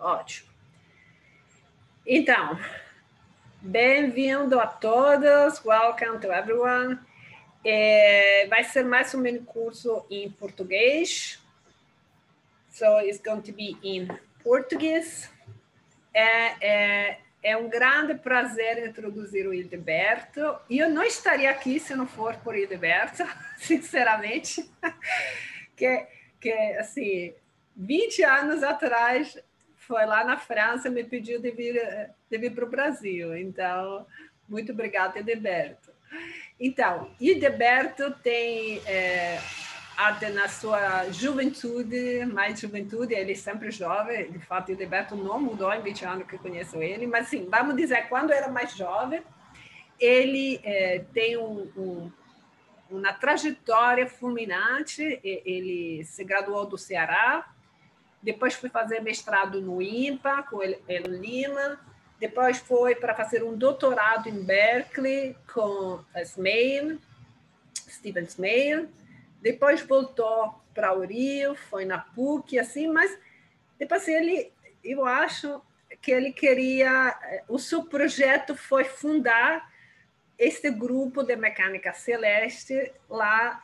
Ótimo. Então, bem-vindo a todos, welcome to everyone. É, vai ser mais um mini curso em português. So it's going to be in português. É, é, é um grande prazer introduzir o Hildeberto. E eu não estaria aqui se não for por Hildeberto, sinceramente. que, que, assim, 20 anos atrás foi lá na França me pediu de vir, de vir para o Brasil. Então, muito obrigada, Edeberto. Então, Edeberto tem é, na sua juventude, mais juventude, ele é sempre jovem, de fato, Edeberto não mudou em 20 anos que conheço ele, mas sim, vamos dizer, quando era mais jovem, ele é, tem um, um, uma trajetória fulminante, ele se graduou do Ceará, depois fui fazer mestrado no IMPA, com Helen Lima, depois foi para fazer um doutorado em Berkeley com Smail, Stephen Smail, depois voltou para o Rio, foi na PUC, assim, mas depois ele, eu acho que ele queria, eh, o seu projeto foi fundar este grupo de mecânica celeste lá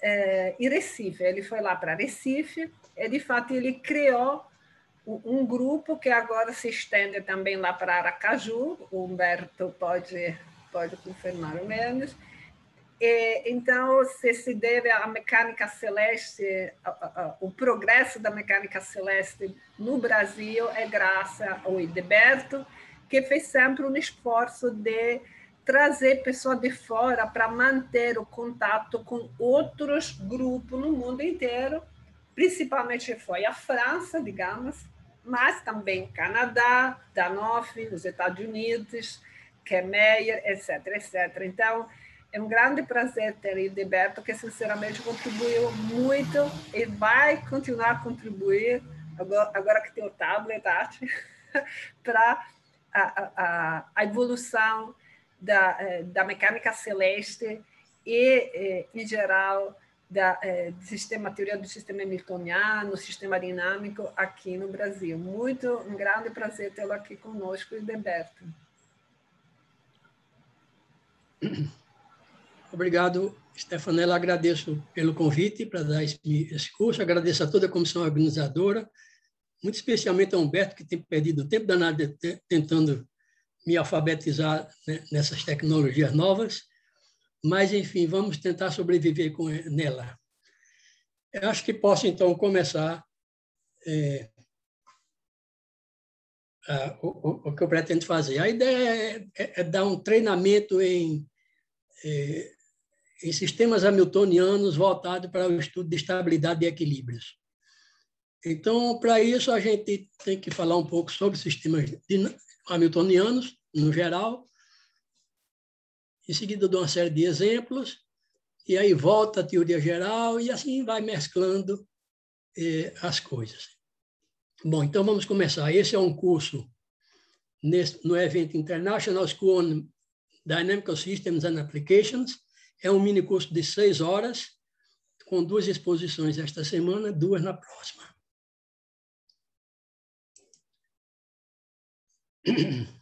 eh, em Recife. Ele foi lá para Recife, é, de fato, ele criou um grupo que agora se estende também lá para Aracaju, o Humberto pode, pode confirmar menos. E, é, então, se se deve à mecânica celeste, o progresso da mecânica celeste no Brasil é graças ao Ideberto, que fez sempre um esforço de trazer pessoas de fora para manter o contato com outros grupos no mundo inteiro principalmente foi a França, digamos, mas também Canadá, Danone, os Estados Unidos, Kemeyer, etc, etc. Então, é um grande prazer ter o Deberto, que sinceramente contribuiu muito e vai continuar a contribuir, agora, que tem o tablet, para a, a, a, evolução da, eh, da mecânica celeste e, eh, em geral, da é, sistema teoria do sistema hamiltoniano, sistema dinâmico aqui no Brasil. Muito um grande prazer tê-lo aqui conosco, Deberto. Obrigado, Stefanela. Agradeço pelo convite para dar esse, esse curso. Agradeço a toda a comissão organizadora, muito especialmente a Humberto, que tem perdido tempo danado de, tentando me alfabetizar né, nessas tecnologias novas mas enfim, vamos tentar sobreviver com nela. Eu acho que posso então começar é, a, o, o, que eu pretendo fazer. A ideia é, é, é dar um treinamento em, é, em sistemas hamiltonianos voltado para o estudo de estabilidade e equilíbrios. Então, para isso, a gente tem que falar um pouco sobre sistemas hamiltonianos, no geral, em seguida, dou uma série de exemplos, e aí volta a teoria geral, e assim vai mesclando eh, as coisas. Bom, então vamos começar. Esse é um curso nesse, no evento International School on Dynamical Systems and Applications. É um mini curso de seis horas, com duas exposições esta semana, duas na próxima.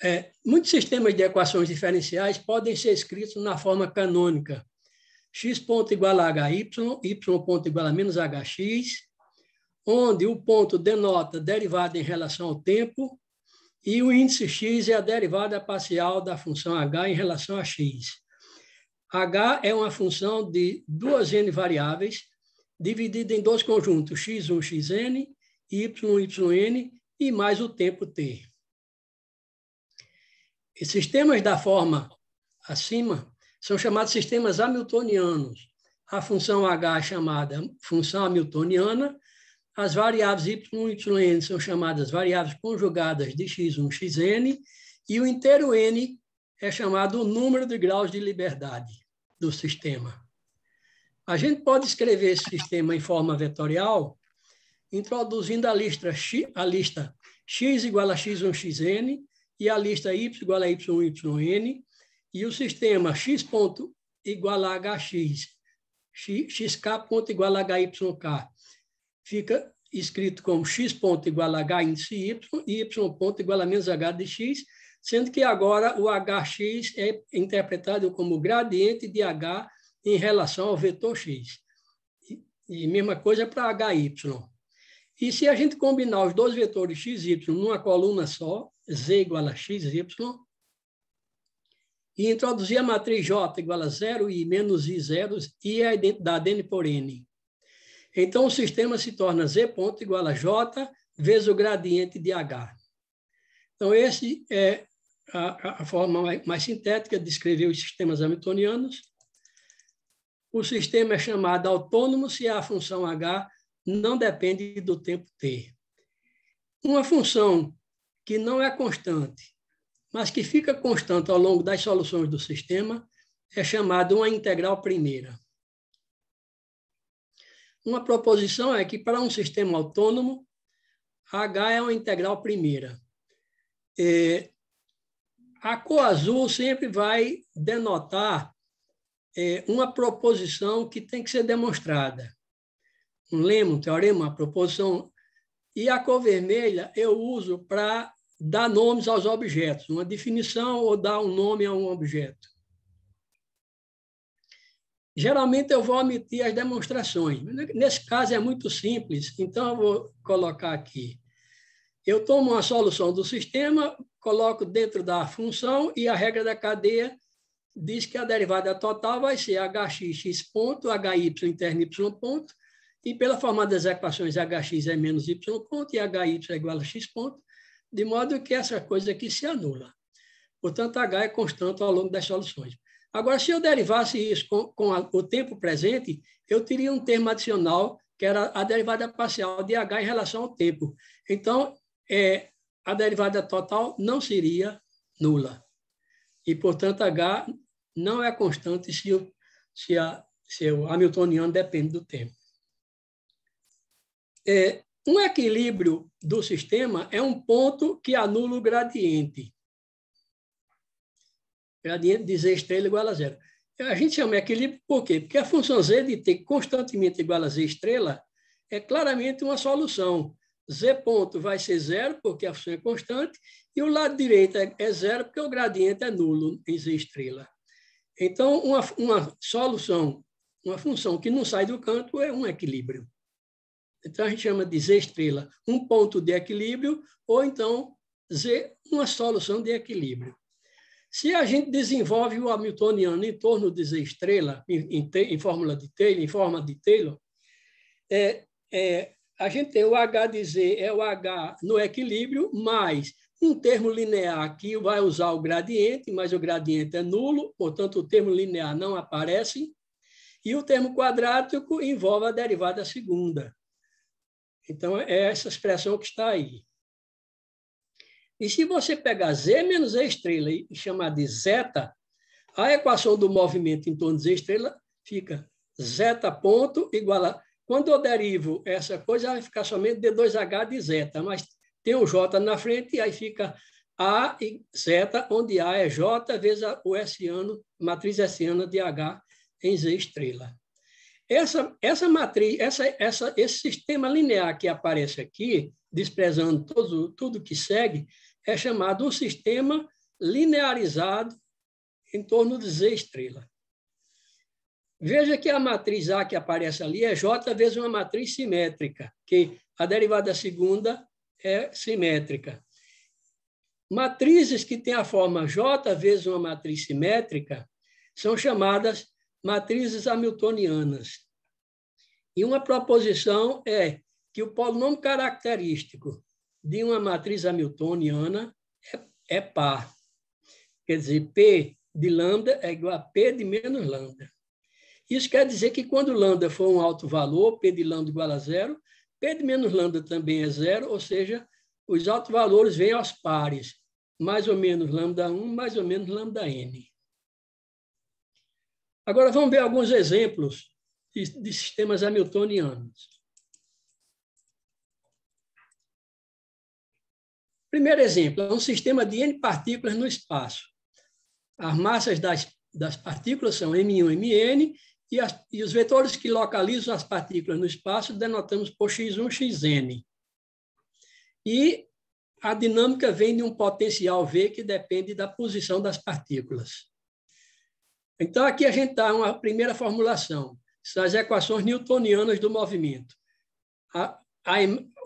É, muitos sistemas de equações diferenciais podem ser escritos na forma canônica. x ponto igual a hy, y ponto igual a menos hx, onde o ponto denota derivada em relação ao tempo e o índice x é a derivada parcial da função h em relação a x. h é uma função de duas n variáveis dividida em dois conjuntos, x1, xn, y, yn e mais o tempo t. E sistemas da forma acima são chamados sistemas hamiltonianos. A função H é chamada função hamiltoniana, as variáveis y e n são chamadas variáveis conjugadas de x1, xn, e o inteiro n é chamado o número de graus de liberdade do sistema. A gente pode escrever esse sistema em forma vetorial, introduzindo a lista, a lista x igual a x1, xn, e a lista y igual a yn, e o sistema x ponto igual a hx, xk ponto igual a hyk. Fica escrito como x ponto igual a h índice y e y ponto igual a menos h de x, sendo que agora o hx é interpretado como gradiente de h em relação ao vetor x. E, e mesma coisa para hy. E se a gente combinar os dois vetores x e y numa coluna só, Z igual a X, Y, e introduzir a matriz J igual a 0 I menos I, 0, e a identidade N por N. Então, o sistema se torna Z ponto igual a J vezes o gradiente de H. Então, essa é a, a forma mais, mais sintética de escrever os sistemas hamiltonianos. O sistema é chamado autônomo se a função H não depende do tempo T. Uma função que não é constante, mas que fica constante ao longo das soluções do sistema, é chamada uma integral primeira. Uma proposição é que para um sistema autônomo, H é uma integral primeira. É, a cor azul sempre vai denotar é, uma proposição que tem que ser demonstrada. Um lema, um teorema, uma proposição. E a cor vermelha eu uso para dá nomes aos objetos, uma definição ou dá um nome a um objeto. Geralmente eu vou omitir as demonstrações. Nesse caso é muito simples, então eu vou colocar aqui. Eu tomo uma solução do sistema, coloco dentro da função e a regra da cadeia diz que a derivada total vai ser hxx ponto, hy interno y ponto, e pela forma das equações hx é menos y ponto e hy é igual a x ponto, de modo que essa coisa aqui se anula. Portanto, H é constante ao longo das soluções. Agora, se eu derivasse isso com, com a, o tempo presente, eu teria um termo adicional, que era a derivada parcial de H em relação ao tempo. Então, é, a derivada total não seria nula. E, portanto, H não é constante se, o, se, a, se o hamiltoniano depende do tempo. É, um equilíbrio do sistema é um ponto que anula o gradiente. Gradiente de z estrela igual a zero. A gente chama equilíbrio por quê? Porque a função z de t constantemente igual a z estrela é claramente uma solução. z ponto vai ser zero, porque a função é constante, e o lado direito é, é zero, porque o gradiente é nulo em z estrela. Então, uma, uma solução, uma função que não sai do canto é um equilíbrio. Então, a gente chama de Z-estrela um ponto de equilíbrio, ou então Z, uma solução de equilíbrio. Se a gente desenvolve o Hamiltoniano em torno de Z-estrela, em, em, em, fórmula de Taylor, em forma de Taylor, é, é, a gente tem o H de Z, é o H no equilíbrio, mais um termo linear que vai usar o gradiente, mas o gradiente é nulo, portanto, o termo linear não aparece, e o termo quadrático envolve a derivada segunda. Então, é essa expressão que está aí. E se você pegar Z menos a estrela e chamar de zeta, a equação do movimento em torno de Z estrela fica zeta ponto igual a... Quando eu derivo essa coisa, vai ficar somente D2H de zeta, mas tem o J na frente e aí fica A e zeta, onde A é J vezes o S ano, matriz S ana de H em Z estrela. Essa, essa matriz, essa, essa, esse sistema linear que aparece aqui, desprezando todo, tudo que segue, é chamado um sistema linearizado em torno de Z estrela. Veja que a matriz A que aparece ali é J vezes uma matriz simétrica, que a derivada segunda é simétrica. Matrizes que têm a forma J vezes uma matriz simétrica são chamadas matrizes hamiltonianas. E uma proposição é que o polinômio característico de uma matriz hamiltoniana é, é par. Quer dizer, P de lambda é igual a P de menos lambda. Isso quer dizer que quando lambda for um alto valor, P de lambda igual a zero, P de menos lambda também é zero, ou seja, os altos valores vêm aos pares, mais ou menos lambda 1, mais ou menos lambda n. Agora vamos ver alguns exemplos de, de sistemas hamiltonianos. Primeiro exemplo, é um sistema de n partículas no espaço. As massas das, das partículas são m1, mn, e, as, e os vetores que localizam as partículas no espaço denotamos por x1, xn. E a dinâmica vem de um potencial V que depende da posição das partículas. Então, aqui a gente está uma primeira formulação. São as equações newtonianas do movimento. A, a,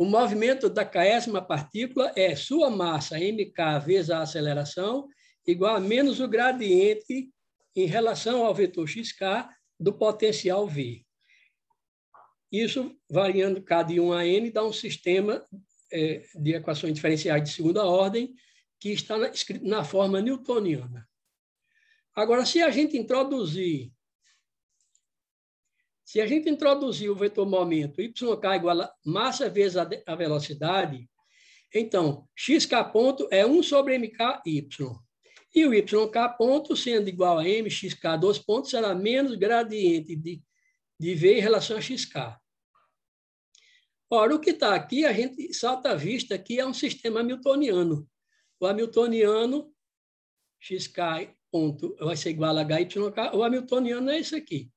o movimento da caésima partícula é sua massa, mk, vezes a aceleração, igual a menos o gradiente em relação ao vetor xk do potencial V. Isso, variando K de 1 a N, dá um sistema é, de equações diferenciais de segunda ordem que está na, na forma newtoniana. Agora, se a gente introduzir, se a gente introduzir o vetor momento yk igual a massa vezes a, velocidade, então, xk ponto é 1 sobre mky. E o yk ponto, sendo igual a mxk, dois pontos, será menos gradiente de, de v em relação a xk. Ora, o que está aqui, a gente salta à vista que é um sistema hamiltoniano. O hamiltoniano, xk ponto vai ser é igual a HYK, o Hamiltoniano é isso aqui.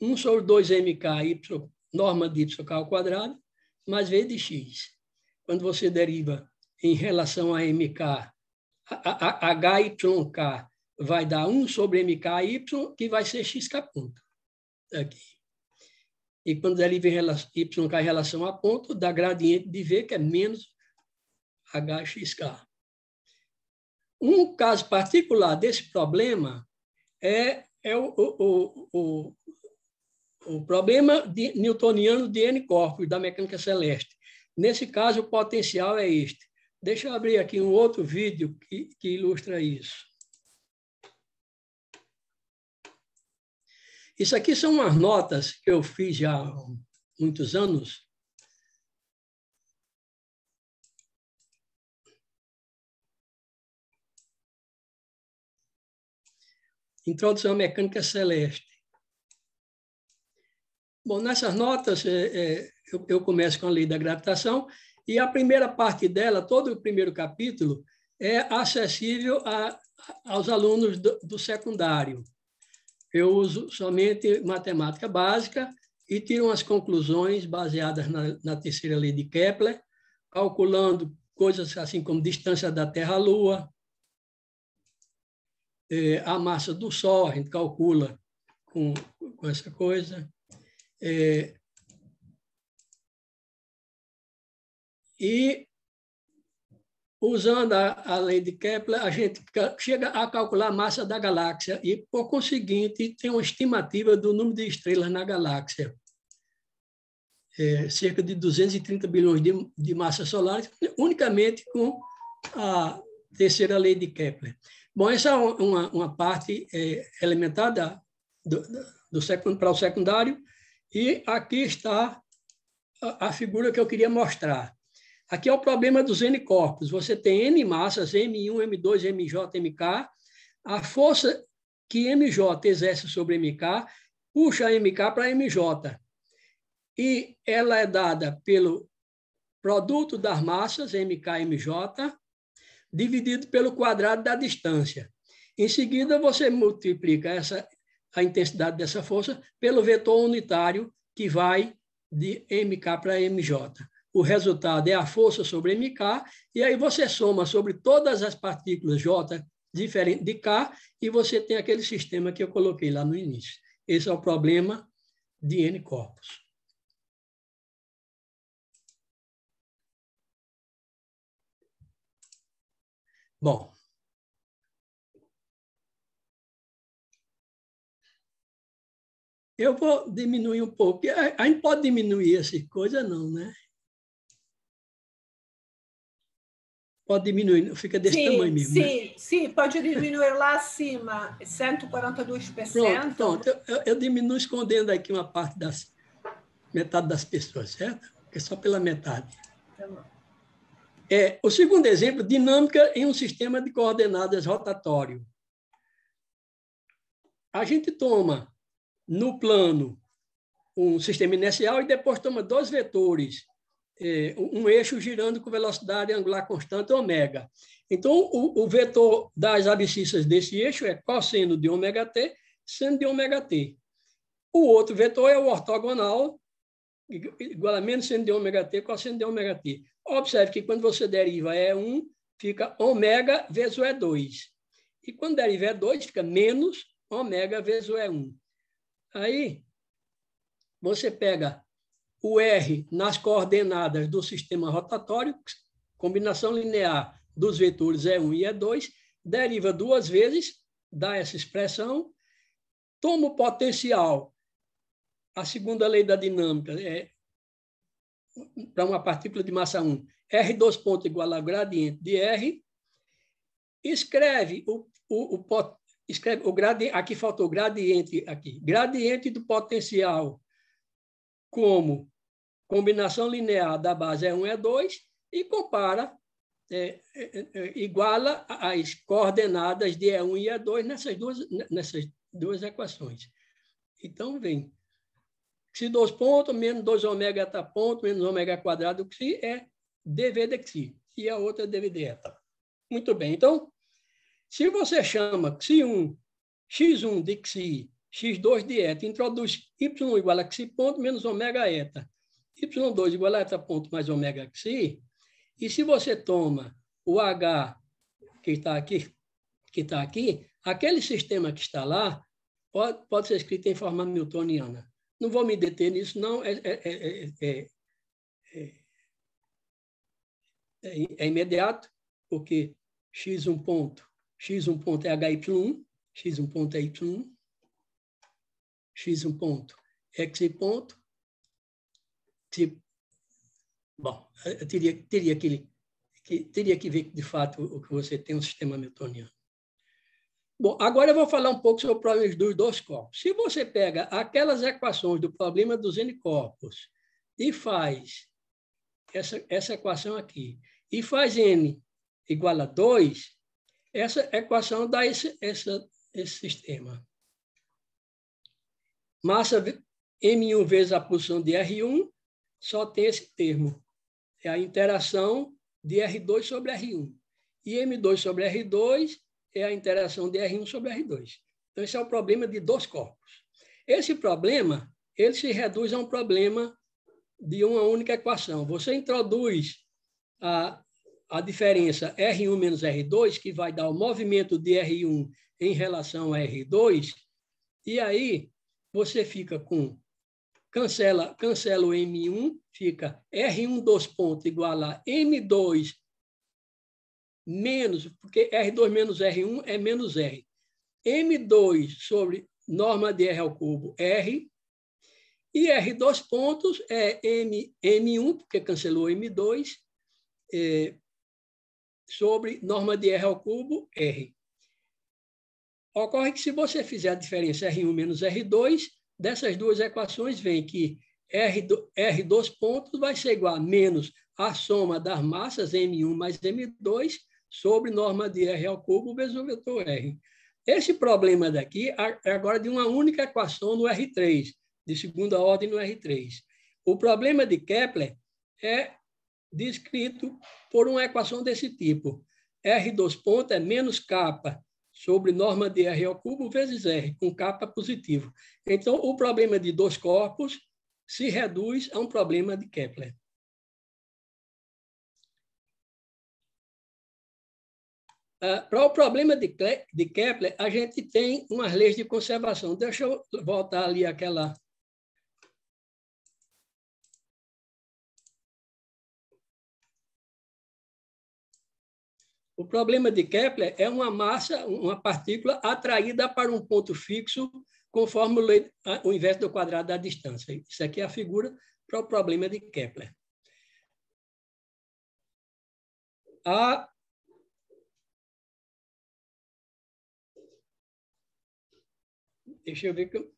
1 sobre 2MK, norma de YK ao quadrado, mais V de X. Quando você deriva em relação a MK, a, a, a, HYK vai dar 1 sobre MKY, que vai ser XK ponto. Aqui. E quando deriva em relação, YK em relação a ponto, dá gradiente de V, que é menos HXK. Um caso particular desse problema é, é o, o, o, o, problema de, newtoniano de N corpos da mecânica celeste. Nesse caso, o potencial é este. Deixa eu abrir aqui um outro vídeo que, que ilustra isso. Isso aqui são umas notas que eu fiz já há muitos anos Introdução à Mecânica Celeste. Bom, nessas notas, é, é, eu, eu, começo com a lei da gravitação, e a primeira parte dela, todo o primeiro capítulo, é acessível a, aos alunos do, do secundário. Eu uso somente matemática básica e tiro as conclusões baseadas na, na terceira lei de Kepler, calculando coisas assim como distância da Terra à Lua, é, a massa do Sol, a gente calcula com, com essa coisa. É, e, usando a, a, lei de Kepler, a gente chega a calcular a massa da galáxia e, por conseguinte, tem uma estimativa do número de estrelas na galáxia. É, cerca de 230 bilhões de, de massas solares, unicamente com a terceira lei de Kepler. Bom, essa é uma, uma parte é, elementar da, do, do para o secundário, e aqui está a, a figura que eu queria mostrar. Aqui é o problema dos N-corpos. Você tem N massas, M1, M2, MJ, MK. A força que MJ exerce sobre MK puxa MK para MJ. E ela é dada pelo produto das massas, MK, MJ, dividido pelo quadrado da distância. Em seguida, você multiplica essa, a intensidade dessa força pelo vetor unitário que vai de MK para MJ. O resultado é a força sobre MK, e aí você soma sobre todas as partículas J diferente de K, e você tem aquele sistema que eu coloquei lá no início. Esse é o problema de N corpos. Bom. Eu vou diminuir um pouco. A gente pode diminuir essa coisa não, né? Pode diminuir, fica desse sim, tamanho mesmo. Né? Sim, né? sim, pode diminuir lá acima, 142%. Pronto, pronto. Eu, eu diminuo escondendo aqui uma parte das, metade das pessoas, certo? é só pela metade. Tá bom. É, o segundo exemplo, dinâmica em um sistema de coordenadas rotatório. A gente toma no plano um sistema inercial e depois toma dois vetores, é, um eixo girando com velocidade angular constante ômega. Então, o, o vetor das abscissas desse eixo é cosseno de ômega t, seno de ômega t. O outro vetor é o ortogonal igual a menos seno de ômega t cosseno de ômega t. Observe que quando você deriva E1, fica ômega vezes o E2. E quando deriva E2, fica menos ômega vezes o E1. Aí, você pega o R nas coordenadas do sistema rotatório, combinação linear dos vetores E1 e E2, deriva duas vezes, dá essa expressão, toma o potencial a segunda lei da dinâmica é para uma partícula de massa 1, R 2 ponto igual a gradiente de R. Escreve o, o, o escreve o gradiente, aqui faltou gradiente aqui, gradiente do potencial como combinação linear da base E1 e 2 e compara, é, é, é, é iguala as coordenadas de E1 e E2 nessas duas, nessas duas equações. Então, vem, Xi dois pontos menos 2 ômega eta tá ponto menos ômega quadrado xi é dv de xi. É e a outra é dv de eta. Muito bem. Então, se você chama xi1, x1 de xi, x2 de eta, introduz y igual a xi ponto menos ômega eta. y2 igual a eta ponto mais ômega xi. E se você toma o h que está aqui, que está aqui, aquele sistema que está lá pode, pode ser escrito em forma newtoniana. Não vou me deter nisso, não. É, é, é, é imediato, porque x1 ponto, x1 ponto é hy1, x1 ponto é y1, x1 ponto, x ponto. Tipo, bom, teria, teria, que, que, teria que ver, de fato, o que você tem um sistema Newtoniano. Bom, agora eu vou falar um pouco sobre o problema dos dois corpos. Se você pega aquelas equações do problema dos n corpos e faz essa, essa equação aqui, e faz n igual a 2, essa equação dá esse, essa, esse sistema. Massa m1 vezes a posição de r1 só tem esse termo. É a interação de r2 sobre r1. E m2 sobre r2 é a interação de R1 sobre R2. Então, esse é o problema de dois corpos. Esse problema, ele se reduz a um problema de uma única equação. Você introduz a, a diferença R1 menos R2, que vai dar o movimento de R1 em relação a R2, e aí você fica com cancela, cancela o M1, fica R1 dois pontos igual a M2 menos, porque R2 menos R1 é menos R. M2 sobre norma de R ao cubo, R. E R2 pontos é M, M1, porque cancelou M2, é, sobre norma de R ao cubo, R. Ocorre que se você fizer a diferença R1 menos R2, dessas duas equações vem que R2, R2 pontos vai ser igual a menos a soma das massas M1 mais M2 sobre norma de R ao cubo vezes o vetor R. Esse problema daqui é agora de uma única equação no R3, de segunda ordem no R3. O problema de Kepler é descrito por uma equação desse tipo. R dos pontos é menos capa sobre norma de R ao cubo vezes R, com capa positivo. Então, o problema de dois corpos se reduz a um problema de Kepler. Ah, para o problema de, Kepler, a gente tem umas leis de conservação. Deixa eu voltar ali aquela. O problema de Kepler é uma massa, uma partícula atraída para um ponto fixo conforme o inverso do quadrado da distância. Isso aqui é a figura para o problema de Kepler. A Deixa eu ver que eu...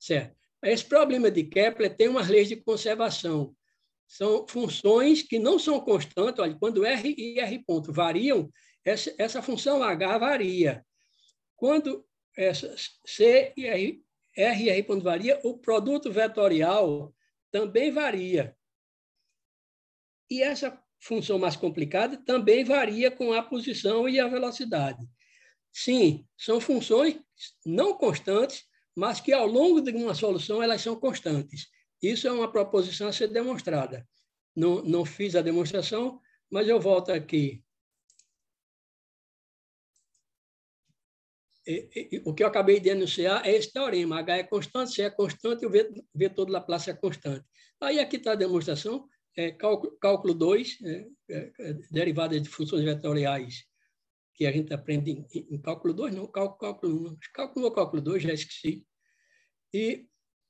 Certo. Esse problema de Kepler tem umas leis de conservação. São funções que não são constantes. Olha, quando R e R ponto variam, essa, essa função H varia. Quando essas C e R, R e R ponto varia, o produto vetorial também varia. E essa função mais complicada também varia com a posição e a velocidade. Sim, são funções não constantes, mas que ao longo de uma solução elas são constantes. Isso é uma proposição a ser demonstrada. Não, não fiz a demonstração, mas eu volto aqui. E, e, o que eu acabei de enunciar é esse teorema. H é constante, C é constante e o vetor de Laplace é constante. Aí aqui está a demonstração, é, cálculo 2, né, é, é, derivadas de funções vetoriais que a gente aprende em, em cálculo 2, não, cálculo, cálculo 1. Um. Cálculo 1 cálculo 2, já esqueci. E,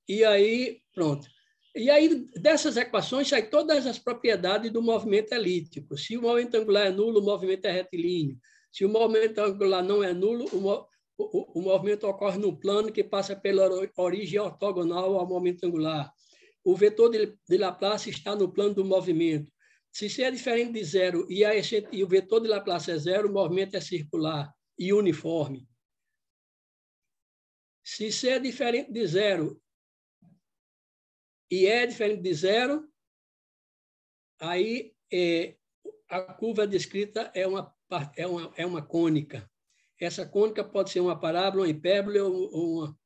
e aí, pronto. E aí, dessas equações, saem todas as propriedades do movimento elíptico. Se o movimento angular é nulo, o movimento é retilíneo. Se o movimento angular não é nulo, o, o, o, movimento ocorre num plano que passa pela origem ortogonal ao movimento angular. O vetor de, de Laplace está no plano do movimento. Se C é diferente de zero e, a, e o vetor de Laplace é zero, o movimento é circular e uniforme. Se C é diferente de zero e é diferente de zero, aí é, a curva descrita é uma, é, uma, é uma cônica. Essa cônica pode ser uma parábola, uma hipérbole ou, ou uma,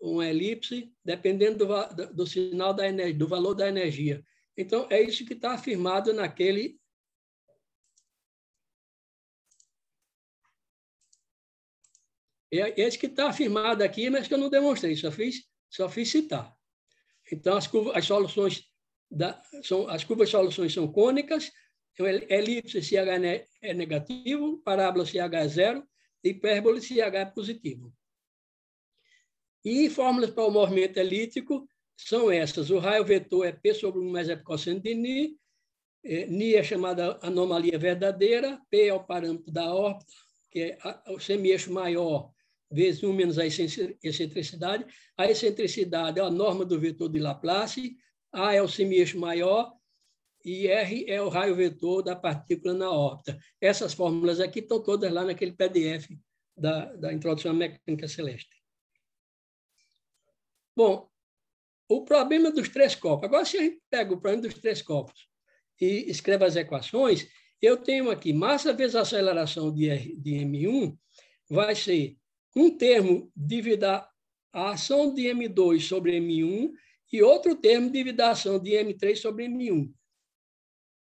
uma elipse, dependendo do, do, do sinal da energia, do valor da energia. Então, é isso que está afirmado naquele. É, é isso que está afirmado aqui, mas que eu não demonstrei, só fiz, só fiz citar. Então, as, curvas, as soluções da, são, as curvas de soluções são cônicas, então, elipse CH é negativo, parábola CH é zero, hipérbole CH é positivo. E fórmulas para o movimento elíptico são essas. O raio vetor é P sobre 1 mais cosseno de Ni. É, Ni é chamada anomalia verdadeira. P é o parâmetro da órbita, que é o o semieixo maior vezes 1 menos a excentricidade. A excentricidade é a norma do vetor de Laplace. A é o semieixo maior e R é o raio vetor da partícula na órbita. Essas fórmulas aqui estão todas lá naquele PDF da, da Introdução à Mecânica Celeste. Bom, o problema dos três copos. Agora, se a gente pega o problema dos três copos e escreve as equações, eu tenho aqui massa vezes aceleração de, R, de M1 vai ser um termo dividido a ação de M2 sobre M1 e outro termo dividido a ação de M3 sobre M1.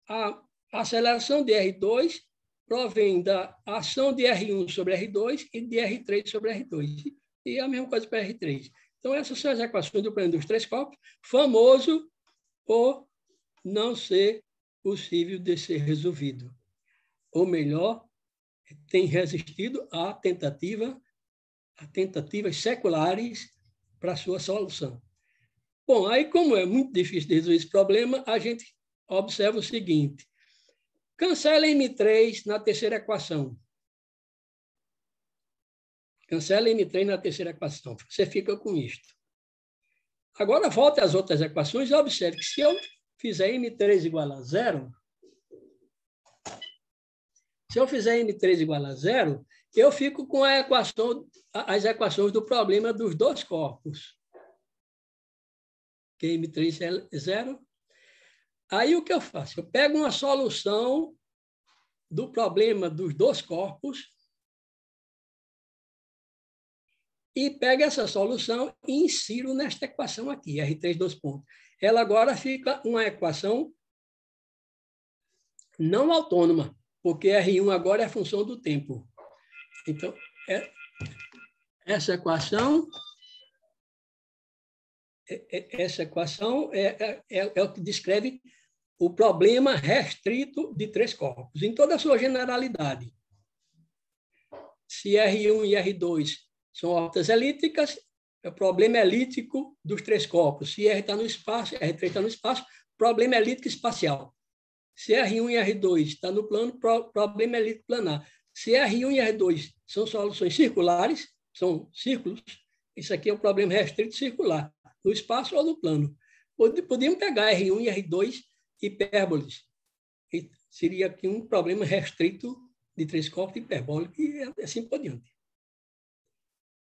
A aceleração de R2 provém da ação de R1 sobre R2 e de R3 sobre R2. E é a mesma coisa para R3. Então, essas são as equações do plano dos três corpos, famoso por não ser possível de ser resolvido. Ou melhor, tem resistido à tentativa, a tentativas seculares para sua solução. Bom, aí como é muito difícil resolver esse problema, a gente observa o seguinte. Cancela M3 na terceira equação. Cancela então, é M3 na terceira equação. Você fica com isto. Agora, volte às outras equações e observe que se eu fizer M3 igual a zero, se eu fizer M3 igual a zero, eu fico com a equação, as equações do problema dos dois corpos. Que M3 é zero. Aí o que eu faço? Eu pego uma solução do problema dos dois corpos e pega essa solução e insiro nesta equação aqui, R3 dois pontos. Ela agora fica uma equação não autônoma, porque R1 agora é função do tempo. Então, é, essa equação é, é essa equação é, é, é, é o que descreve o problema restrito de três corpos, em toda a sua generalidade. Se R1 e R2 são órbitas elípticas, é o problema elíptico dos três corpos. Se R está no espaço, R3 está no espaço, problema elíptico espacial. Se R1 e R2 está no plano, pro, problema elíptico planar. Se R1 e R2 são soluções circulares, são círculos, isso aqui é um problema restrito circular, no espaço ou no plano. Podíamos pegar R1 e R2 hipérboles. E seria aqui um problema restrito de três corpos hiperbólicos e assim por diante.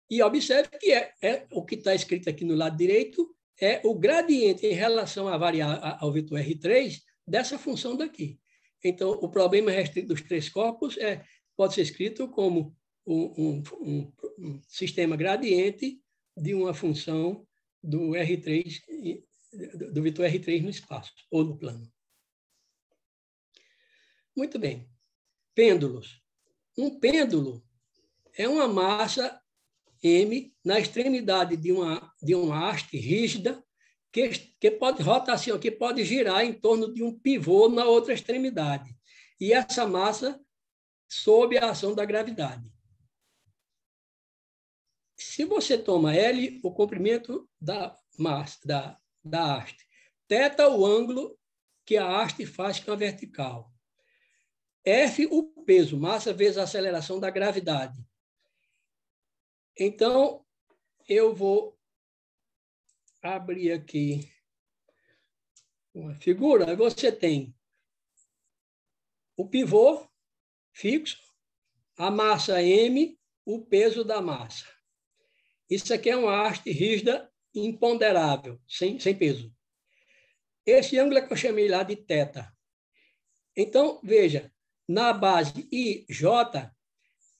E observe que é, é o que está escrito aqui no lado direito é o gradiente em relação à variável, ao vetor R3 dessa função daqui. Então, o problema restrito dos três corpos é, pode ser escrito como um, um, um sistema gradiente de uma função do R3, do vetor R3 no espaço ou no plano. Muito bem. Pêndulos. Um pêndulo é uma massa M na extremidade de uma, de uma haste rígida que, que pode rotação, que pode girar em torno de um pivô na outra extremidade. E essa massa sob a ação da gravidade. Se você toma L, o comprimento da massa, da, da haste, teta o ângulo que a haste faz com a vertical. F, o peso, massa vezes a aceleração da gravidade. Então, eu vou abrir aqui uma figura. Você tem o pivô fixo, a massa M, o peso da massa. Isso aqui é uma haste rígida imponderável, sem, sem peso. Esse ângulo é que eu chamei lá de θ. Então, veja, na base IJ,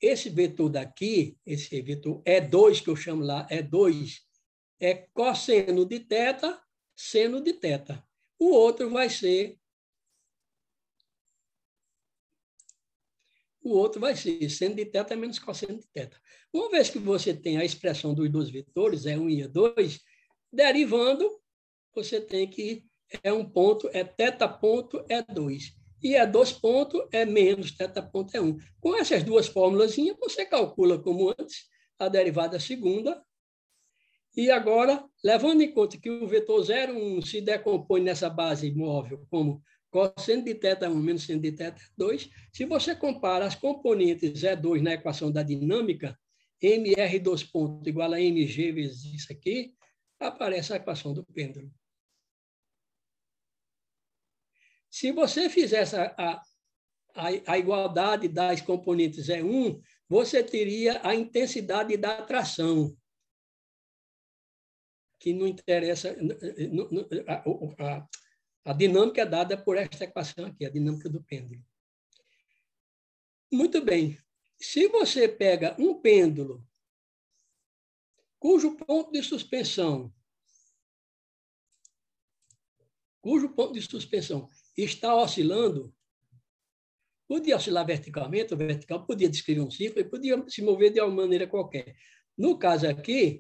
esse vetor daqui, esse vetor E2, que eu chamo lá E2, é cosseno de teta, seno de teta. O outro vai ser. O outro vai ser seno de teta menos cosseno de teta. Uma vez que você tem a expressão dos dois vetores, E1 e E2, derivando, você tem que. É um ponto, é teta ponto E2 e é 2 pontos é menos, θ ponto é 1. Um. Com essas duas fórmulas, você calcula como antes a derivada segunda. E agora, levando em conta que o vetor 0, 1 um, se decompõe nessa base móvel como cosseno de θ1 menos seno de θ2, se você compara as componentes z 2 na equação da dinâmica, MR2 ponto igual a MG vezes isso aqui, aparece a equação do pêndulo. Se você fizesse a, a, a igualdade das componentes é 1, você teria a intensidade da atração que não interessa. A, a, a, dinâmica é dada por esta equação aqui, a dinâmica do pêndulo. Muito bem. Se você pega um pêndulo cujo ponto de suspensão cujo ponto de suspensão está oscilando, podia oscilar verticalmente, ou vertical, podia descrever um ciclo, e podia se mover de uma maneira qualquer. No caso aqui,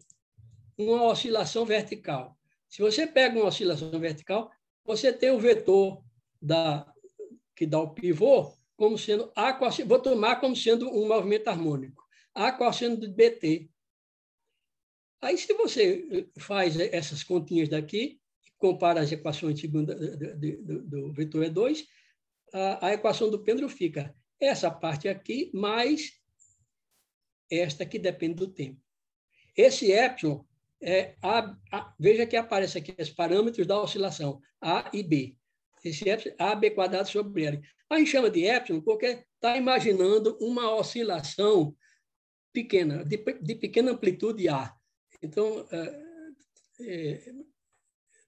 uma oscilação vertical. Se você pega uma oscilação vertical, você tem o vetor da, que dá o pivô como sendo A vou tomar como sendo um movimento harmônico. A cosseno de BT. Aí, se você faz essas continhas daqui, compara as equações de, de, do, do vetor E2, a, a equação do pêndulo fica essa parte aqui mais esta que depende do tempo. Esse epsilon, é a, a, veja que aparece aqui os parâmetros da oscilação, A e B. Esse epsilon, b quadrado sobre L. A gente chama de epsilon porque está imaginando uma oscilação pequena, de, de pequena amplitude A. Então, é, é,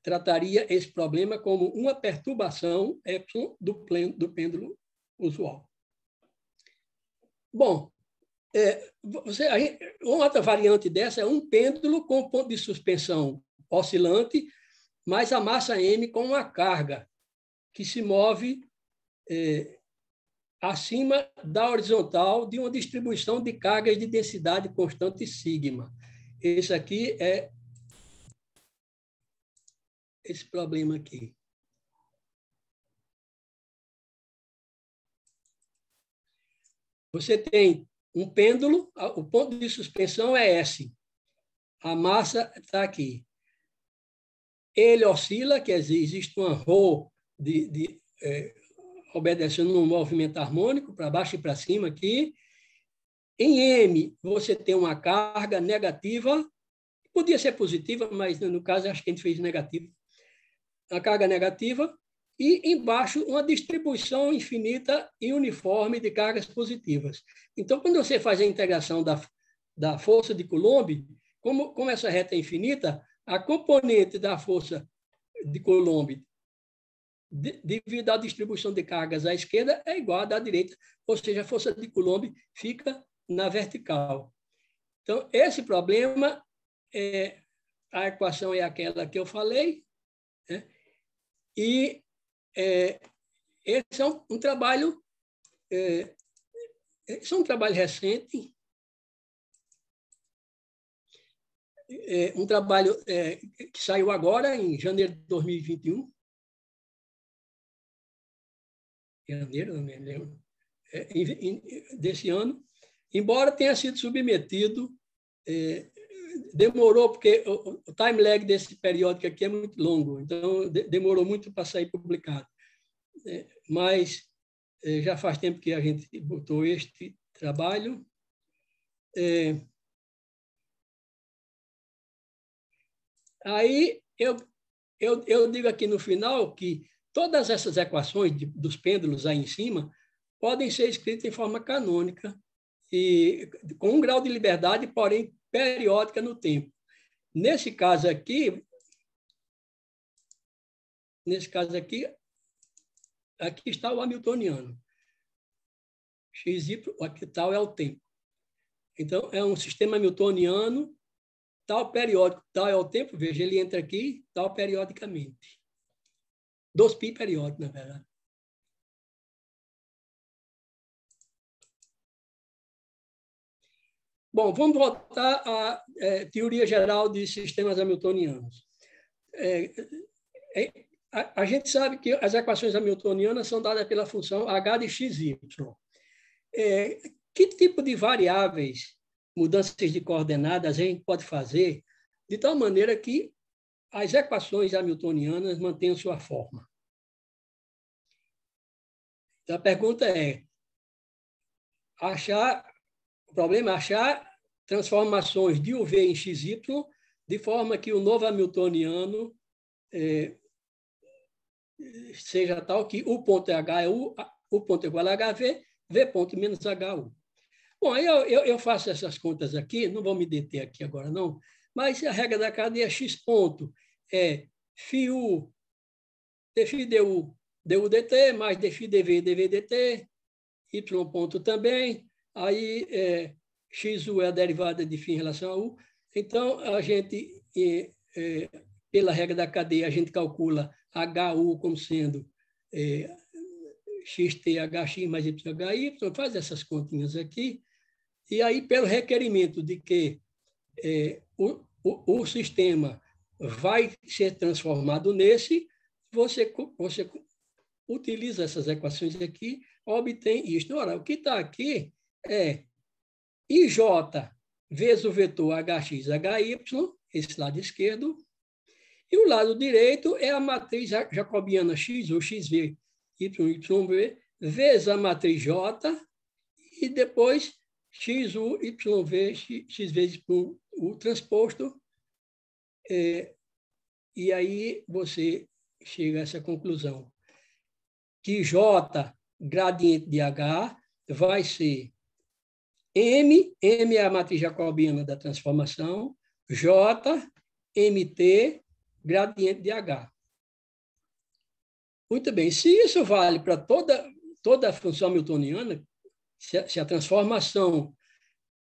trataria esse problema como uma perturbação epsilon do, pleno, do pêndulo usual. Bom, é, você, aí, uma outra variante dessa é um pêndulo com ponto de suspensão oscilante, mais a massa m com uma carga que se move é, acima da horizontal de uma distribuição de cargas de densidade constante sigma. Esse aqui é esse problema aqui. Você tem um pêndulo, o ponto de suspensão é S. A massa está aqui. Ele oscila, quer dizer, existe uma rho de, de é, obedecendo um movimento harmônico para baixo e para cima aqui. Em M, você tem uma carga negativa, podia ser positiva, mas no caso acho que a gente fez negativo a carga negativa, e embaixo uma distribuição infinita e uniforme de cargas positivas. Então, quando você faz a integração da, da força de Coulomb, como, como essa reta é infinita, a componente da força de Coulomb devido à distribuição de cargas à esquerda é igual à da direita, ou seja, a força de Coulomb fica na vertical. Então, esse problema, é, a equação é aquela que eu falei, né? E é, esse é um, um trabalho, é, é, esse é um trabalho recente, é, um trabalho é, que saiu agora, em janeiro de 2021. Janeiro, não me lembro. É, em, em, desse ano, embora tenha sido submetido é, demorou, porque o, time lag desse periódico aqui é muito longo, então demorou muito para sair publicado. É, mas é, já faz tempo que a gente botou este trabalho. É, aí eu, eu, eu digo aqui no final que todas essas equações de, dos pêndulos aí em cima podem ser escritas em forma canônica e com um grau de liberdade, porém periódica no tempo. Nesse caso aqui, nesse caso aqui, aqui está o Hamiltoniano. XY, aqui tal é o tempo. Então, é um sistema Hamiltoniano, tal periódico, tal é o tempo, veja, ele entra aqui, tal periodicamente. Dos pi periódicos, na verdade. Bom, vamos voltar à é, teoria geral de sistemas hamiltonianos. É, é, a, a, gente sabe que as equações hamiltonianas são dadas pela função h de xy. É, que tipo de variáveis, mudanças de coordenadas, a gente pode fazer de tal maneira que as equações hamiltonianas mantenham sua forma? Então, a pergunta é achar o problema é achar transformações de UV em XY, de forma que o novo hamiltoniano é, seja tal que U ponto é é U ponto é igual a HV, V ponto menos HU. Bom, aí eu, eu, eu, faço essas contas aqui, não vou me deter aqui agora não, mas a regra da cadeia é X ponto é φU DFI DU, DU DT, mais DFI DV, DV DT, Y ponto também, Aí, é, XU é a derivada de φ em relação a U. Então, a gente, é, é, pela regra da cadeia, a gente calcula HU como sendo é, XT, HX mais YHY, faz essas continhas aqui. E aí, pelo requerimento de que é, o, o, o, sistema vai ser transformado nesse, você, você utiliza essas equações aqui, obtém isto. Ora, o que está aqui é IJ vezes o vetor hx, hy, esse lado esquerdo, e o lado direito é a matriz jacobiana x ou xv, y, vezes a matriz j, e depois x, yv, x, x vezes o transposto. É, e aí você chega a essa conclusão, que j gradiente de h vai ser M, M é a matriz jacobiana da transformação, J, MT, gradiente de H. Muito bem, se isso vale para toda, toda a função hamiltoniana, se a, se a, transformação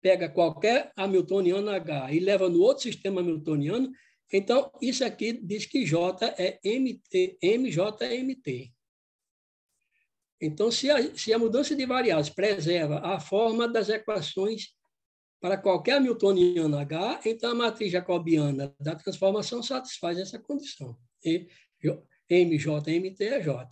pega qualquer hamiltoniano H e leva no outro sistema hamiltoniano, então isso aqui diz que J é MT, MT. Então, se a, se a mudança de variáveis preserva a forma das equações para qualquer Hamiltoniano H, então a matriz jacobiana da transformação satisfaz essa condição. E, MJ, MT é J.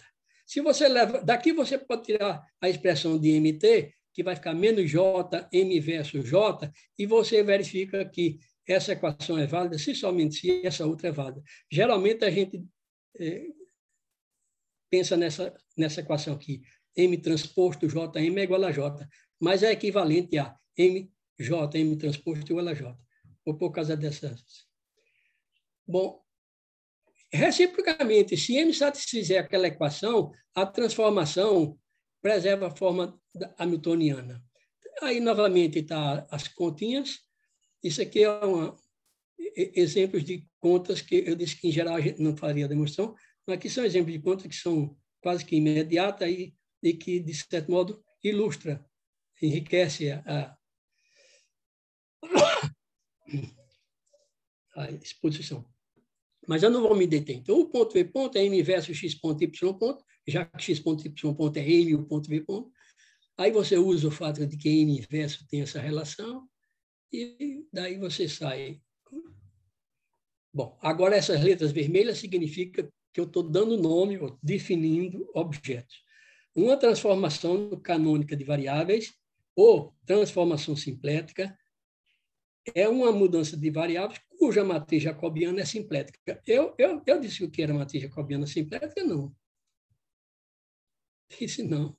Se você leva, daqui você pode tirar a expressão de MT, que vai ficar menos J, M versus J, e você verifica que essa equação é válida se somente se essa outra é válida. Geralmente a gente é, pensa nessa, nessa equação aqui, M transposto JM é igual a J, mas é equivalente a MJ, M transposto igual a J, ou por causa dessas. Bom, reciprocamente, se M satisfizer aquela equação, a transformação preserva a forma hamiltoniana. Aí, novamente, está as continhas. Isso aqui é um exemplos de contas que eu disse que, em geral, a gente não faria demonstração, Aqui são exemplos de contas que são quase que imediatas e, e que, de certo modo, ilustra, enriquece a, a exposição. Mas eu não vou me deter. Então, o ponto V ponto é M versus X ponto Y ponto, já que X ponto Y ponto é M, o ponto V ponto. Aí você usa o fato de que M inverso tem essa relação e daí você sai. Bom, agora essas letras vermelhas significam que eu estou dando nome, ou definindo objetos. Uma transformação canônica de variáveis ou transformação simplética é uma mudança de variáveis cuja matriz jacobiana é simplética. Eu, eu, eu disse o que era matriz jacobiana simplética? Não. Disse não.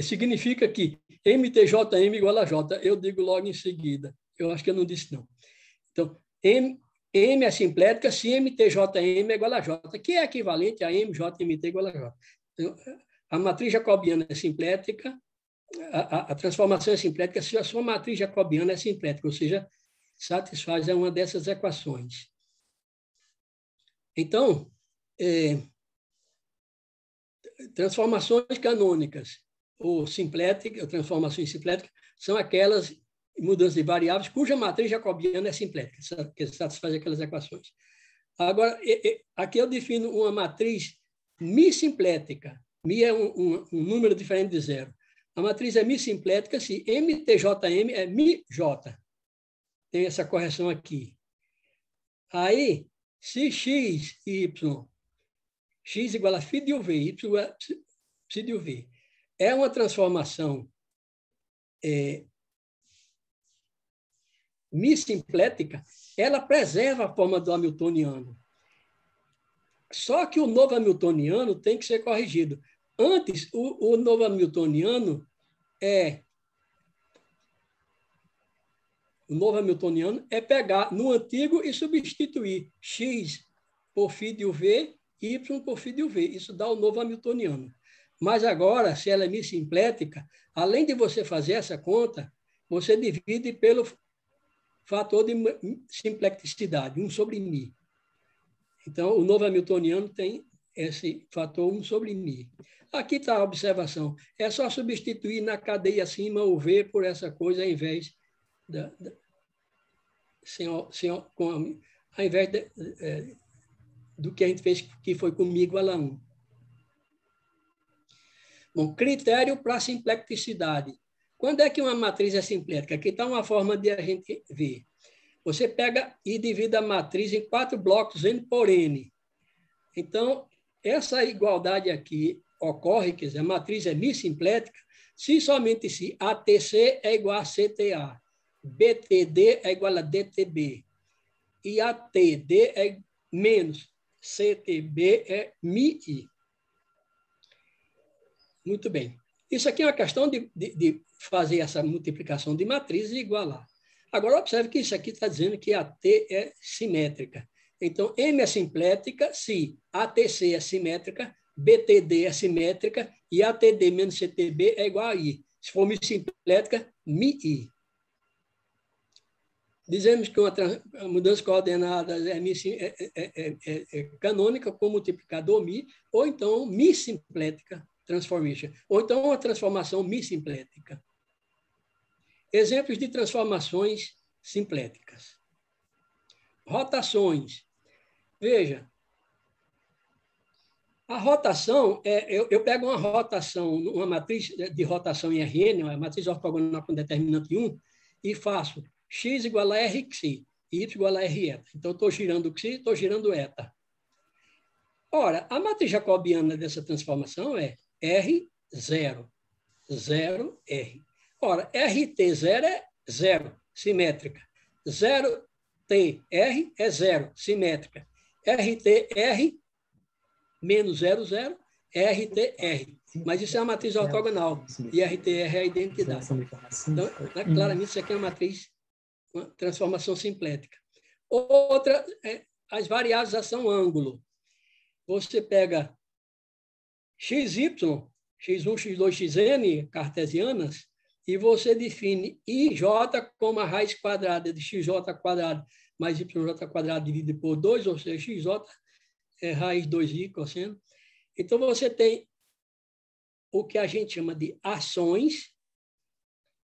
significa que MTJM igual a J. Eu digo logo em seguida. Eu acho que eu não disse não. Então, M, M é simplética se MTJM é igual a J, que é equivalente a MJMT é igual a J. Então, a matriz jacobiana é simplética, a, a, a, transformação é simplética se a sua matriz jacobiana é simplética, ou seja, satisfaz uma dessas equações. Então, é, transformações canônicas ou simpléticas, transformações simpléticas, são aquelas mudança de variáveis, cuja matriz jacobiana é simplética, que satisfaz aquelas equações. Agora, aqui eu defino uma matriz mi-simplética. Mi é um, um, um, número diferente de zero. A matriz é mi-simplética se MTJM é mi-J. Tem essa correção aqui. Aí, se x e y, x igual a φ de uv, y igual a φ de uv, é uma transformação é, missimplética, ela preserva a forma do hamiltoniano. Só que o novo hamiltoniano tem que ser corrigido. Antes, o, o novo hamiltoniano é o novo hamiltoniano é pegar no antigo e substituir x por φ de v, y por φ de v. Isso dá o novo hamiltoniano. Mas agora, se ela é missimplética, além de você fazer essa conta, você divide pelo fator de hum, simplexidade, 1 sobre μ. Então, o novo Hamiltoniano tem esse fator 1 sobre μ. Aqui está a observação. É só substituir na cadeia acima o V por essa coisa, ao invés da, da sem, sem, com, ao invés de, é, do que a gente fez, que foi comigo, ela 1. Bom, critério para simplexidade. Quando é que uma matriz é simplética? Aqui está uma forma de a gente ver. Você pega e divide a matriz em quatro blocos n por n. Então, essa igualdade aqui ocorre, quer dizer, a matriz é missimpliética, se somente se ATC é igual a CTA, BTD é igual a DTB, e ATD é menos CTB é MI. Muito bem. Isso aqui é uma questão de, de, de fazer essa multiplicação de matrizes e igualar. Agora, observe que isso aqui está dizendo que a T é simétrica. Então, M é simplética se ATC é simétrica, BTD é simétrica e ATD menos CTB é igual a I. Se for mi simplética, mi I. Dizemos que uma mudança coordenada é, é mi, é é, é, é, é canônica com multiplicador mi, ou então mi simplética, transformista, ou então uma transformação missimplética. Exemplos de transformações simpléticas. Rotações. Veja, a rotação, é, eu, eu, pego uma rotação, uma matriz de rotação em Rn, uma matriz ortogonal com determinante 1, e faço x igual a Rxi e y igual a Reta. Então, estou girando xi, estou girando eta. Ora, a matriz jacobiana dessa transformação é R0. 0R. Ora, RT0 é 0, simétrica. 0TR é 0, simétrica. RTR menos 0, 0, RTR. Mas isso é uma matriz ortogonal. E RTR é a identidade. Então, né, claramente, isso aqui é uma matriz, uma transformação simplética. Outra, é, as variáveis são ângulo. Você pega XY, X1, X2, Xn cartesianas, e você define IJ como a raiz quadrada de XJ quadrado mais YJ quadrado dividido por 2, ou seja, XJ é raiz 2i cosseno. Então, você tem o que a gente chama de ações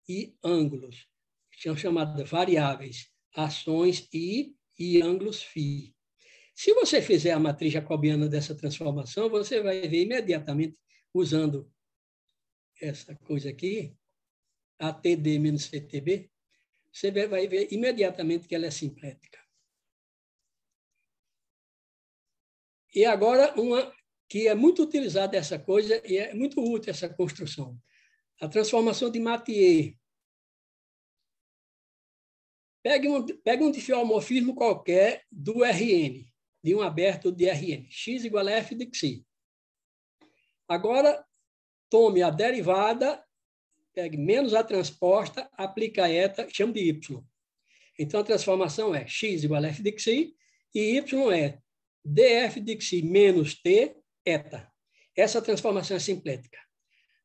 e ângulos, são chamadas variáveis, ações i e ângulos φ. Se você fizer a matriz jacobiana dessa transformação, você vai ver imediatamente, usando essa coisa aqui, ATD menos CTB, você vai ver imediatamente que ela é simplética. E agora, uma que é muito utilizada essa coisa e é muito útil essa construção. A transformação de Mathieu. Pegue um, pegue um difiomorfismo qualquer do RN de um aberto de Rn, x igual a f de xi. Agora, tome a derivada, pegue menos a transposta, aplica a eta, chame de y. Então, a transformação é x igual a f de xi e y é df de xi menos t, eta. Essa transformação é simplética.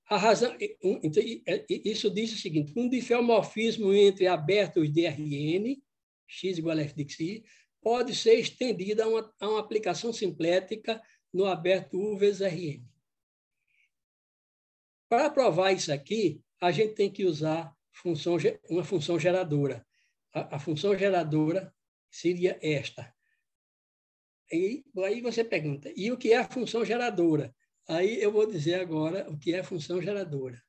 A razão, então, isso diz o seguinte, um difeomorfismo entre abertos de Rn, x igual a f de xi, pode ser estendida a uma, a uma aplicação simplética no aberto U vezes RM. Para provar isso aqui, a gente tem que usar função, uma função geradora. A, a, função geradora seria esta. E aí você pergunta, e o que é a função geradora? Aí eu vou dizer agora o que é a função geradora.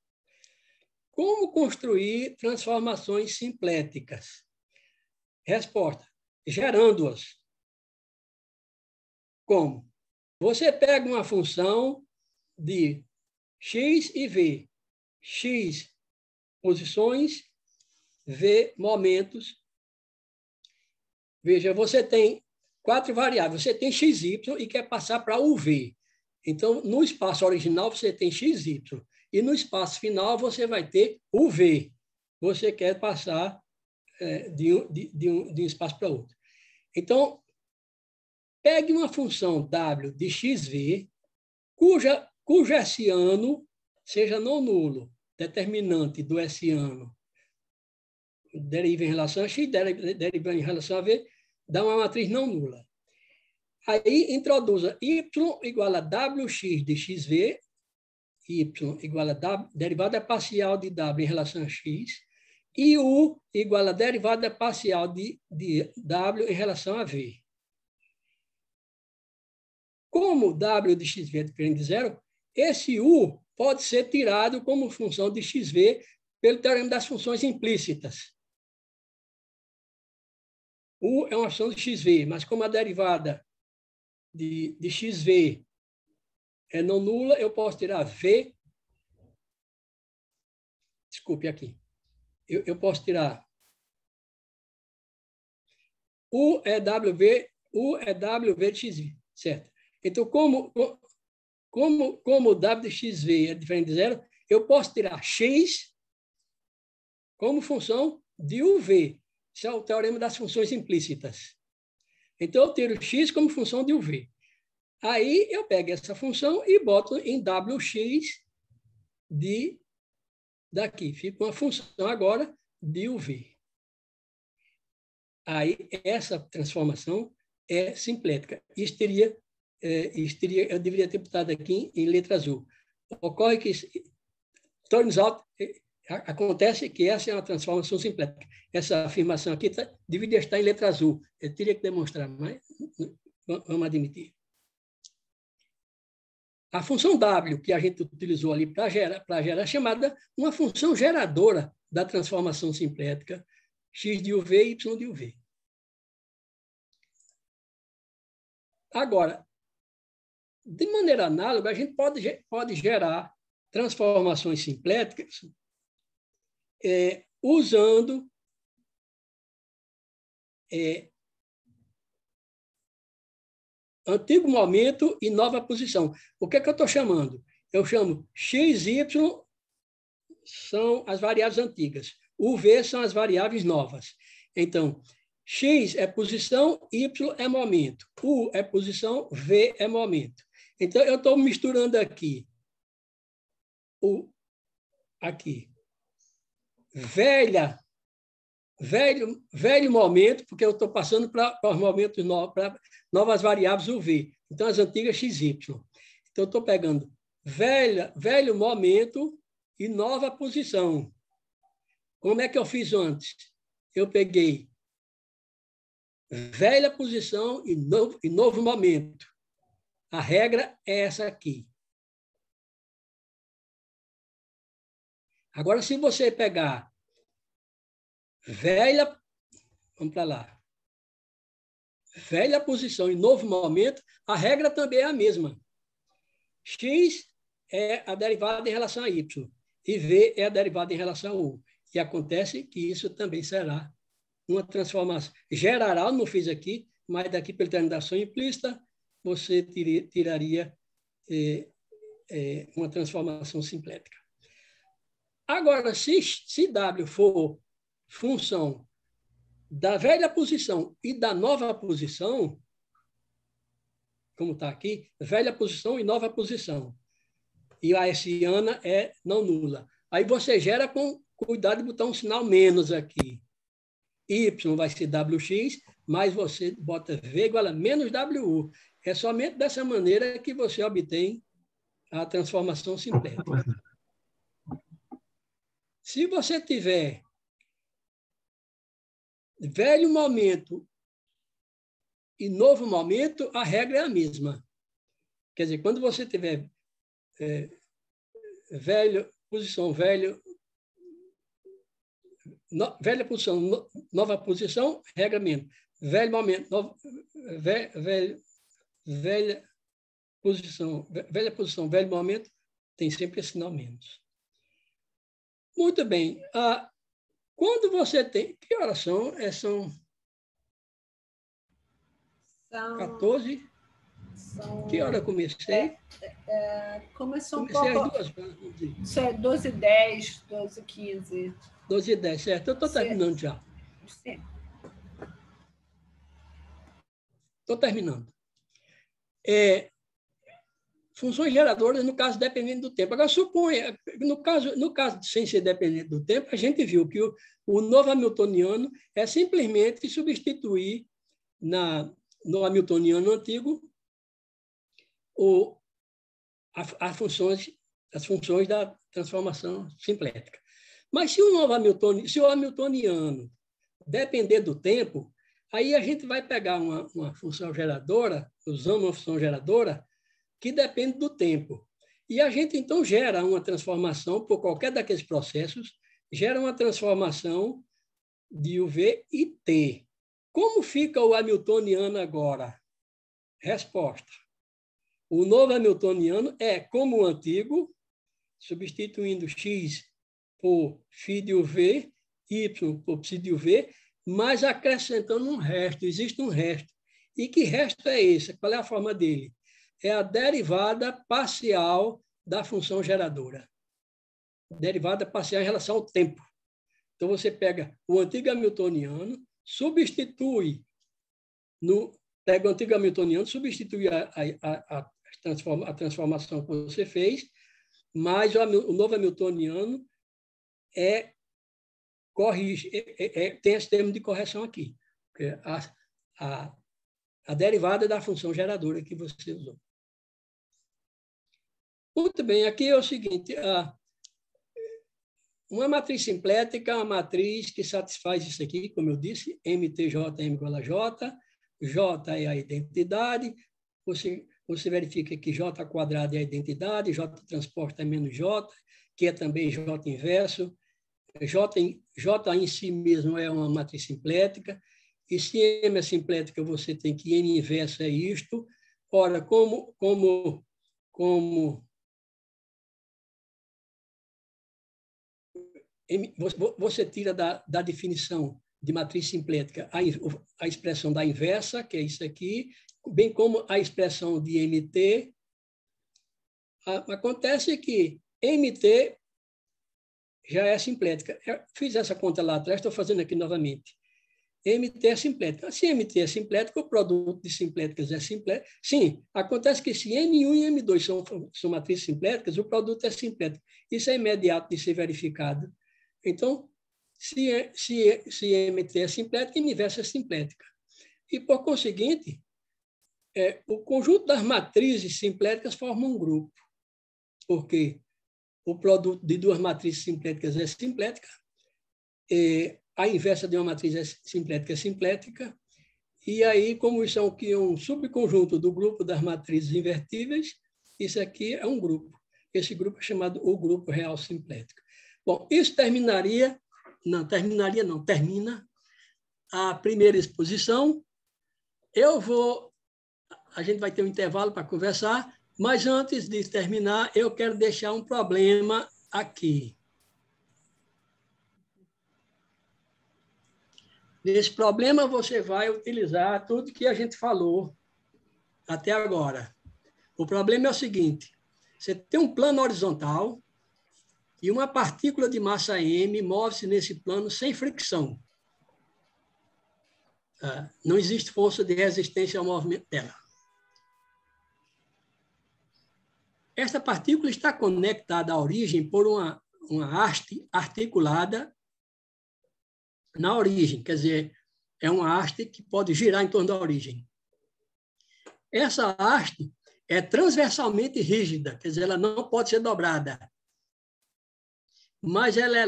Como construir transformações simpléticas? Resposta: gerando-as. Como? Você pega uma função de x e v, x posições, v momentos. Veja, você tem quatro variáveis. Você tem x, y e quer passar para o v. Então, no espaço original você tem x, y e no espaço final você vai ter o v. Você quer passar é, de um, de um, de um espaço para outro. Então, pegue uma função W de xv, cuja, cujo S ano seja não nulo, determinante do S ano deriva em relação a x, deriva em relação a v, dá uma matriz não nula. Aí introduza y igual a wx de xv, y igual a w, derivada é parcial de w em relação a x, e U igual a derivada parcial de, de W em relação a V. Como W de xV é diferente de zero, esse U pode ser tirado como função de xV pelo teorema das funções implícitas. U é uma função de xV, mas como a derivada de, de xV é não nula, eu posso tirar V. Desculpe aqui eu, eu posso tirar. U é W, U é WVXV, é certo? Então, como, como, como XV é diferente de zero, eu posso tirar X como função de UV. Isso é o teorema das funções implícitas. Então, eu tiro X como função de UV. Aí, eu pego essa função e boto em WX de daqui. fica uma função agora de ouvir. Aí, essa transformação é simplética. Isso teria, é, isso teria eu deveria ter botado aqui em, em letra azul. Ocorre que, turns out, é, acontece que essa é uma transformação simplética. Essa afirmação aqui tá, deveria estar em letra azul. Eu teria que demonstrar, mas vamos admitir. A função W que a gente utilizou ali para gerar, para gerar é chamada uma função geradora da transformação simplética x de UV e y de UV. Agora, de maneira análoga, a gente pode, pode gerar transformações simpléticas é, eh, usando é, antigo momento e nova posição. O que é que eu estou chamando? Eu chamo x, y são as variáveis antigas, o v são as variáveis novas. Então, x é posição, y é momento, u é posição, v é momento. Então, eu estou misturando aqui o aqui velha velho, velho momento, porque eu estou passando para os momentos novos, para novas variáveis UV. Então, as antigas XY. Então, estou pegando velha, velho momento e nova posição. Como é que eu fiz antes? Eu peguei velha posição e novo, e novo momento. A regra é essa aqui. Agora, se você pegar velha, vamos para lá, velha posição e novo momento, a regra também é a mesma. X é a derivada em relação a Y e V é a derivada em relação a U. E acontece que isso também será uma transformação. Gerará, não fiz aqui, mas daqui pela terminação implícita, você tira, tiraria eh, eh, uma transformação simplética. Agora, se, se W for função da velha posição e da nova posição, como está aqui, velha posição e nova posição. E a siana é não nula. Aí você gera com cuidado de botar um sinal menos aqui. Y vai ser WX, mas você bota V igual a menos WU. É somente dessa maneira que você obtém a transformação sintética. Se você tiver velho momento e novo momento, a regra é a mesma. Quer dizer, quando você tiver é, velho, posição velho, no, velha posição, no, nova posição, regra mesmo. Velho momento, ve, velho, velha posição, velha posição, velho momento, tem sempre esse sinal menos. Muito bem. Quando você tem. Que horas são? É, são. São. 14? São... Que hora comecei? É, é, é, começou um comecei pouco... às duas né? Isso é 12 e 10, 12 e 15. 12 e 10, certo. Eu estou terminando já. Estou terminando. É, funções geradoras, no caso, dependendo do tempo. Agora, suponha, no caso, no caso sem ser dependente do tempo, a gente viu que o, o novo Hamiltoniano é simplesmente substituir na, no Hamiltoniano antigo o, a, a funções, as funções da transformação simplética. Mas se o novo Hamilton, se o Hamiltoniano depender do tempo, aí a gente vai pegar uma, uma função geradora, usando uma função geradora, que depende do tempo. E a gente, então, gera uma transformação, por qualquer daqueles processos, gera uma transformação de UV e T. Como fica o Hamiltoniano agora? Resposta. O novo Hamiltoniano é como o antigo, substituindo X por φ de UV, Y por psi de UV, mas acrescentando um resto, existe um resto. E que resto é esse? Qual é a forma dele? é a derivada parcial da função geradora. Derivada parcial em relação ao tempo. Então, você pega o antigo hamiltoniano, substitui no pega o antigo hamiltoniano, substitui a, a, a, transforma, a, transformação que você fez, mas o, o novo hamiltoniano é, corrige, é, é, é, tem esse termo de correção aqui. A, a derivada da função geradora que você usou. Muito bem, aqui é o seguinte: uma matriz simplética é uma matriz que satisfaz isso aqui, como eu disse, MTJ é M igual a J, J é a identidade, você, você verifica que J quadrado é a identidade, J transporta é menos J, que é também J inverso, J, J em si mesmo é uma matriz simplética, e se M é simplética, você tem que N inversa é isto. Ora, como, como, como você tira da, da definição de matriz simplética a, a expressão da inversa, que é isso aqui, bem como a expressão de MT. Acontece que MT já é simplética. Eu fiz essa conta lá atrás, estou fazendo aqui novamente. MT é simplético. Então, se MT é simplético, o produto de simpléticas é simplético. Sim, acontece que se N1 e M2 são, são matrizes simpléticas, o produto é simplético. Isso é imediato de ser verificado. Então, se, é, se, é, se MT é simplético, inversa é simplética. E, por conseguinte, é, o conjunto das matrizes simpléticas forma um grupo, porque o produto de duas matrizes simpléticas é simplética, é, a inversa de uma matriz é simplética é simplética, e aí, como isso é que é um subconjunto do grupo das matrizes invertíveis, isso aqui é um grupo. Esse grupo é chamado o grupo real simplético. Bom, isso terminaria, não terminaria, não, termina a primeira exposição. Eu vou, a gente vai ter um intervalo para conversar, mas antes de terminar, eu quero deixar um problema aqui. Nesse problema, você vai utilizar tudo que a gente falou até agora. O problema é o seguinte: você tem um plano horizontal e uma partícula de massa m move-se nesse plano sem fricção. Ah, não existe força de resistência ao movimento dela. Esta partícula está conectada à origem por uma, uma haste articulada na origem, quer dizer, é uma haste que pode girar em torno da origem. Essa haste é transversalmente rígida, quer dizer, ela não pode ser dobrada, mas ela é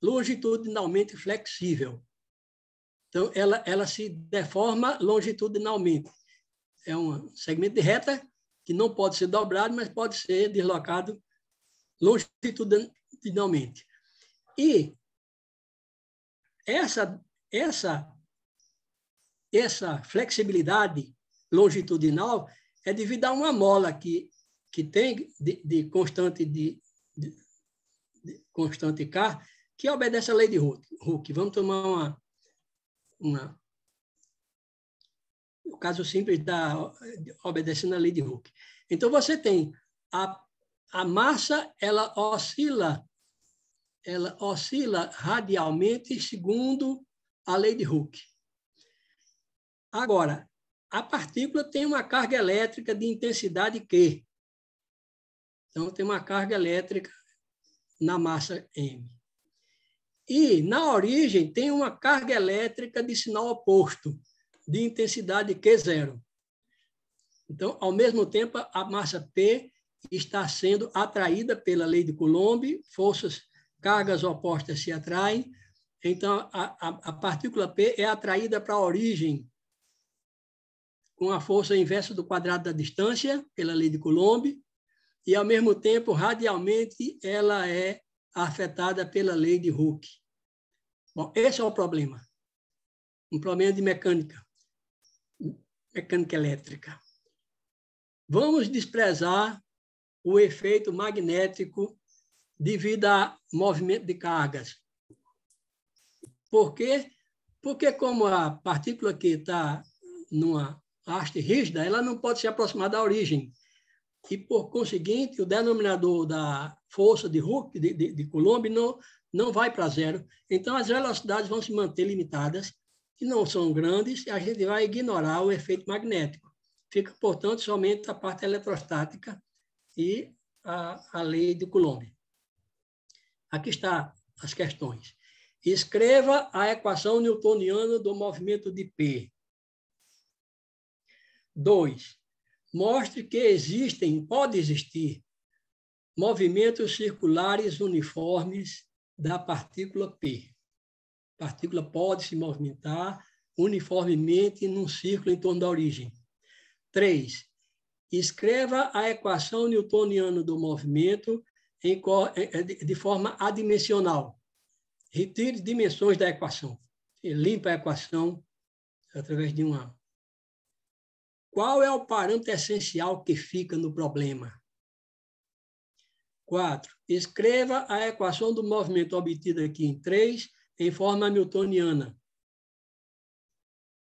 longitudinalmente flexível. Então, ela, ela se deforma longitudinalmente. É um segmento de reta que não pode ser dobrado, mas pode ser deslocado longitudinalmente. E essa, essa, essa flexibilidade longitudinal é devido a uma mola que, que tem de, de constante de, de, de, constante K, que obedece à lei de Hooke. Vamos tomar uma, uma o caso simples da obedecendo à lei de Hooke. Então você tem a, a massa, ela oscila ela oscila radialmente segundo a lei de Hooke. Agora, a partícula tem uma carga elétrica de intensidade Q. Então, tem uma carga elétrica na massa M. E, na origem, tem uma carga elétrica de sinal oposto, de intensidade Q0. Então, ao mesmo tempo, a massa P está sendo atraída pela lei de Coulomb, forças cargas opostas se atraem, então a, a, a partícula P é atraída para a origem com a força inversa do quadrado da distância, pela lei de Coulomb, e ao mesmo tempo, radialmente, ela é afetada pela lei de Hooke. Bom, esse é o problema. Um problema de mecânica, mecânica elétrica. Vamos desprezar o efeito magnético devido a movimento de cargas. Por quê? Porque como a partícula que está numa haste rígida, ela não pode se aproximar da origem. E, por conseguinte, o denominador da força de Hooke, de, de, de Coulomb, não, não vai para zero. Então, as velocidades vão se manter limitadas, e não são grandes, e a gente vai ignorar o efeito magnético. Fica, portanto, somente a parte eletrostática e a, a lei de Coulomb. Aqui está as questões. Escreva a equação newtoniana do movimento de P. 2. Mostre que existem, pode existir, movimentos circulares uniformes da partícula P. A partícula pode se movimentar uniformemente num círculo em torno da origem. 3. Escreva a equação newtoniana do movimento em, de forma adimensional. Retire dimensões da equação. limpa a equação através de uma. Qual é o parâmetro essencial que fica no problema? 4. Escreva a equação do movimento obtida aqui em 3 em forma newtoniana.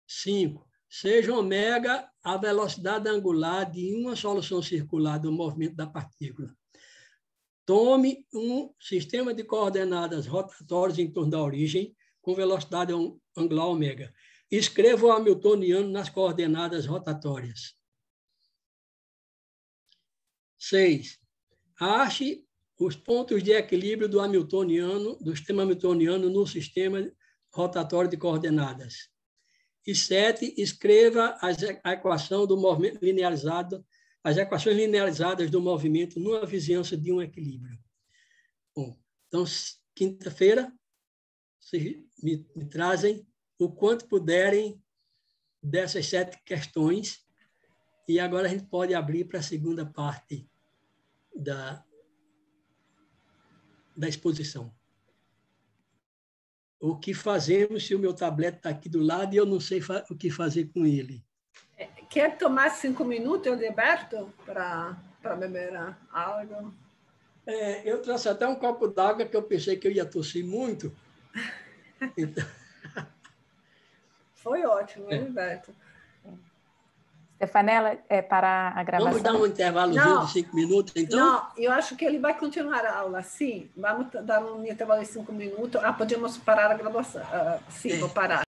5. Seja omega a velocidade angular de uma solução circular do movimento da partícula. Tome um sistema de coordenadas rotatórias em torno da origem com velocidade angular ômega. Escreva o Hamiltoniano nas coordenadas rotatórias. 6. Ache os pontos de equilíbrio do Hamiltoniano, do sistema Hamiltoniano no sistema rotatório de coordenadas. E 7. Escreva a equação do movimento linearizado as equações linearizadas do movimento numa vizinhança de um equilíbrio. Bom, então, quinta-feira, vocês me, me trazem o quanto puderem dessas sete questões. E agora a gente pode abrir para a segunda parte da, da exposição. O que fazemos se o meu tablet está aqui do lado e eu não sei o que fazer com ele? quer tomar cinco minutos, Alberto, para beber algo? É, eu trouxe até um copo d'água que eu pensei que eu ia tossir muito. Então... Foi ótimo, Alberto. Stefanela, é, é para a gravação. Vamos dar um intervalo não, de cinco minutos, então? Não, eu acho que ele vai continuar a aula, sim. Vamos dar um intervalo de cinco minutos. Ah, podemos parar a gravação. Ah, sim, é. vou parar.